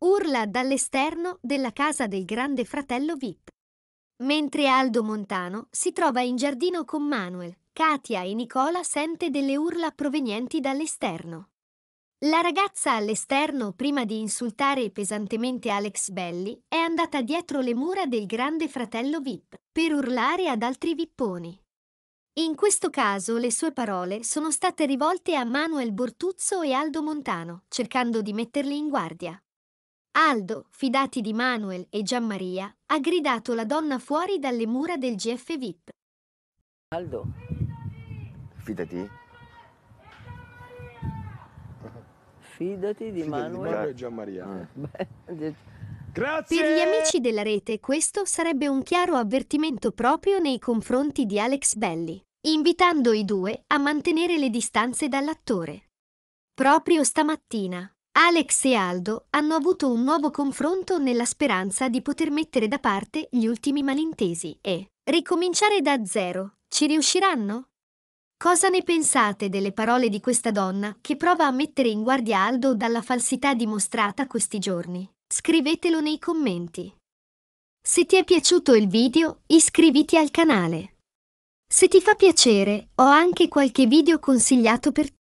urla dall'esterno della casa del grande fratello Vip. Mentre Aldo Montano si trova in giardino con Manuel, Katia e Nicola sente delle urla provenienti dall'esterno. La ragazza all'esterno, prima di insultare pesantemente Alex Belli, è andata dietro le mura del grande fratello Vip per urlare ad altri vipponi. In questo caso le sue parole sono state rivolte a Manuel Bortuzzo e Aldo Montano, cercando di metterli in guardia. Aldo, fidati di Manuel e Gianmaria, ha gridato la donna fuori dalle mura del GF VIP. Aldo, fidati. Fidati di Manuel. e Gianmaria. Eh, beh, Grazie! Per gli amici della rete questo sarebbe un chiaro avvertimento proprio nei confronti di Alex Belli, invitando i due a mantenere le distanze dall'attore. Proprio stamattina, Alex e Aldo hanno avuto un nuovo confronto nella speranza di poter mettere da parte gli ultimi malintesi e ricominciare da zero. Ci riusciranno? Cosa ne pensate delle parole di questa donna che prova a mettere in guardia Aldo dalla falsità dimostrata questi giorni? Scrivetelo nei commenti. Se ti è piaciuto il video, iscriviti al canale. Se ti fa piacere, ho anche qualche video consigliato per te.